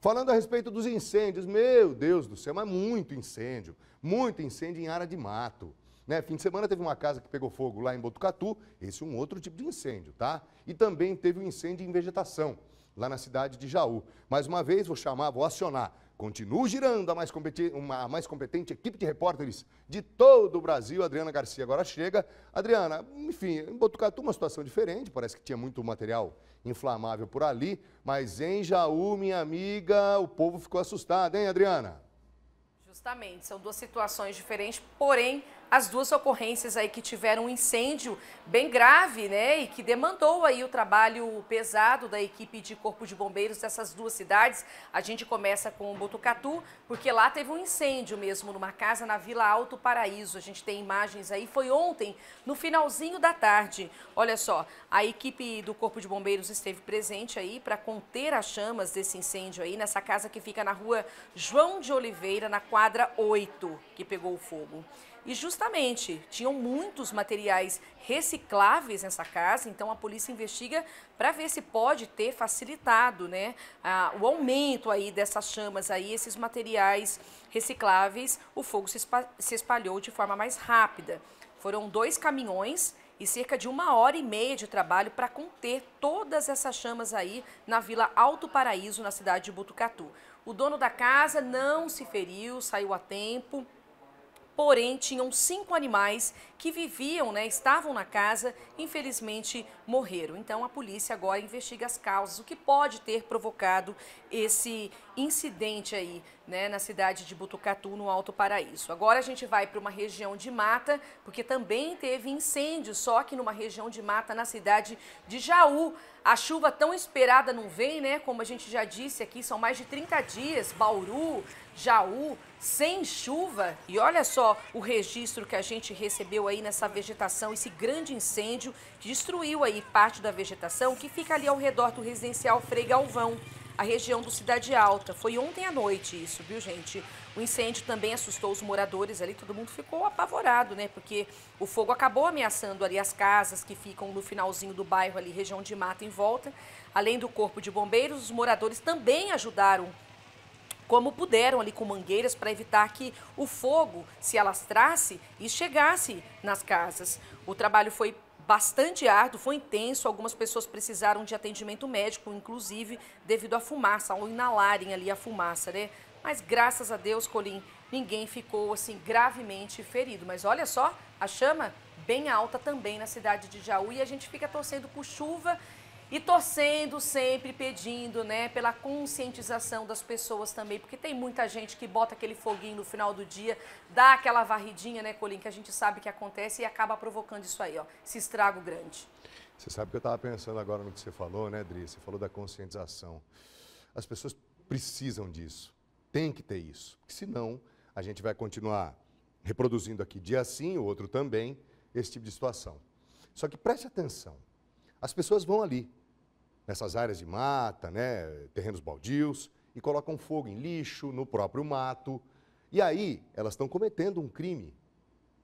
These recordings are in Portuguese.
Falando a respeito dos incêndios, meu Deus do céu, mas muito incêndio, muito incêndio em área de mato. Né? Fim de semana teve uma casa que pegou fogo lá em Botucatu, esse é um outro tipo de incêndio, tá? E também teve um incêndio em vegetação, lá na cidade de Jaú. Mais uma vez, vou chamar, vou acionar. Continuo girando a mais, competente, uma, a mais competente equipe de repórteres de todo o Brasil. Adriana Garcia agora chega. Adriana, enfim, em Botucatu uma situação diferente, parece que tinha muito material inflamável por ali, mas em Jaú, minha amiga, o povo ficou assustado, hein, Adriana? Justamente, são duas situações diferentes, porém as duas ocorrências aí que tiveram um incêndio bem grave, né, e que demandou aí o trabalho pesado da equipe de corpo de bombeiros dessas duas cidades. A gente começa com Botucatu, porque lá teve um incêndio mesmo numa casa na Vila Alto Paraíso. A gente tem imagens aí, foi ontem, no finalzinho da tarde. Olha só, a equipe do corpo de bombeiros esteve presente aí para conter as chamas desse incêndio aí nessa casa que fica na rua João de Oliveira, na quadra 8, que pegou o fogo. E justamente tinham muitos materiais recicláveis nessa casa, então a polícia investiga para ver se pode ter facilitado né, a, o aumento aí dessas chamas, aí, esses materiais recicláveis. O fogo se, espa se espalhou de forma mais rápida. Foram dois caminhões e cerca de uma hora e meia de trabalho para conter todas essas chamas aí na Vila Alto Paraíso, na cidade de Butucatu O dono da casa não se feriu, saiu a tempo, porém tinham cinco animais que viviam, né, estavam na casa, infelizmente morreram. Então a polícia agora investiga as causas, o que pode ter provocado esse incidente aí, né, na cidade de Butucatu, no Alto Paraíso. Agora a gente vai para uma região de mata, porque também teve incêndio, só que numa região de mata na cidade de Jaú. A chuva tão esperada não vem, né? Como a gente já disse aqui, são mais de 30 dias, Bauru, Jaú, sem chuva. E olha só o registro que a gente recebeu aí nessa vegetação, esse grande incêndio que destruiu aí parte da vegetação que fica ali ao redor do residencial Frei Galvão a região do Cidade Alta. Foi ontem à noite isso, viu, gente? O incêndio também assustou os moradores ali, todo mundo ficou apavorado, né? Porque o fogo acabou ameaçando ali as casas que ficam no finalzinho do bairro ali, região de mata em volta. Além do corpo de bombeiros, os moradores também ajudaram como puderam ali com mangueiras para evitar que o fogo se alastrasse e chegasse nas casas. O trabalho foi bastante árduo, foi intenso. Algumas pessoas precisaram de atendimento médico, inclusive devido à fumaça, ao inalarem ali a fumaça, né? Mas graças a Deus, Colim, ninguém ficou assim gravemente ferido. Mas olha só, a chama bem alta também na cidade de Jaú e a gente fica torcendo por chuva e torcendo sempre, pedindo, né, pela conscientização das pessoas também, porque tem muita gente que bota aquele foguinho no final do dia, dá aquela varridinha, né, Colin, que a gente sabe que acontece e acaba provocando isso aí, ó, esse estrago grande. Você sabe que eu estava pensando agora no que você falou, né, Dri? Você falou da conscientização. As pessoas precisam disso, tem que ter isso, porque senão a gente vai continuar reproduzindo aqui dia sim, o outro também, esse tipo de situação. Só que preste atenção, as pessoas vão ali, nessas áreas de mata, né, terrenos baldios, e colocam fogo em lixo, no próprio mato. E aí, elas estão cometendo um crime.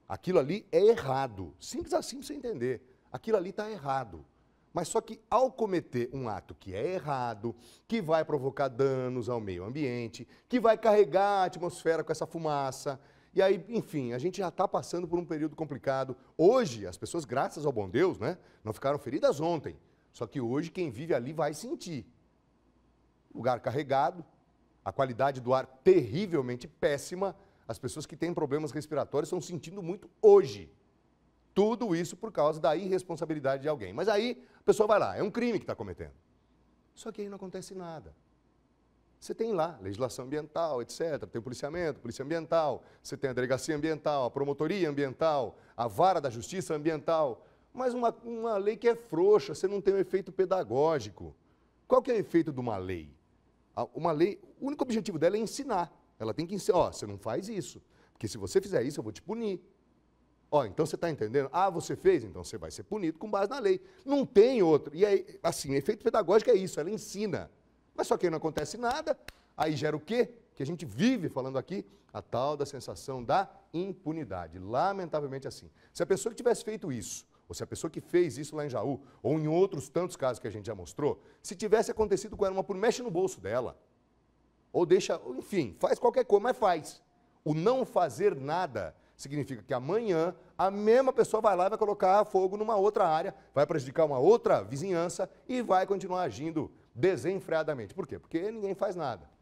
Aquilo ali é errado. Simples assim para você entender. Aquilo ali está errado. Mas só que ao cometer um ato que é errado, que vai provocar danos ao meio ambiente, que vai carregar a atmosfera com essa fumaça, e aí, enfim, a gente já está passando por um período complicado. Hoje, as pessoas, graças ao bom Deus, né, não ficaram feridas ontem. Só que hoje quem vive ali vai sentir. Lugar carregado, a qualidade do ar terrivelmente péssima, as pessoas que têm problemas respiratórios estão sentindo muito hoje. Tudo isso por causa da irresponsabilidade de alguém. Mas aí a pessoa vai lá, é um crime que está cometendo. Só que aí não acontece nada. Você tem lá legislação ambiental, etc. Tem policiamento, polícia ambiental, você tem a delegacia ambiental, a promotoria ambiental, a vara da justiça ambiental. Mas uma, uma lei que é frouxa, você não tem um efeito pedagógico. Qual que é o efeito de uma lei? Uma lei, o único objetivo dela é ensinar. Ela tem que ensinar, ó, oh, você não faz isso, porque se você fizer isso, eu vou te punir. Ó, oh, então você está entendendo? Ah, você fez, então você vai ser punido com base na lei. Não tem outro. E aí, assim, efeito pedagógico é isso, ela ensina. Mas só que aí não acontece nada, aí gera o quê? Que a gente vive falando aqui, a tal da sensação da impunidade. Lamentavelmente assim. Se a pessoa que tivesse feito isso ou se a pessoa que fez isso lá em Jaú, ou em outros tantos casos que a gente já mostrou, se tivesse acontecido com ela, uma por mexe no bolso dela, ou deixa, enfim, faz qualquer coisa, mas faz. O não fazer nada significa que amanhã a mesma pessoa vai lá e vai colocar fogo numa outra área, vai prejudicar uma outra vizinhança e vai continuar agindo desenfreadamente. Por quê? Porque ninguém faz nada.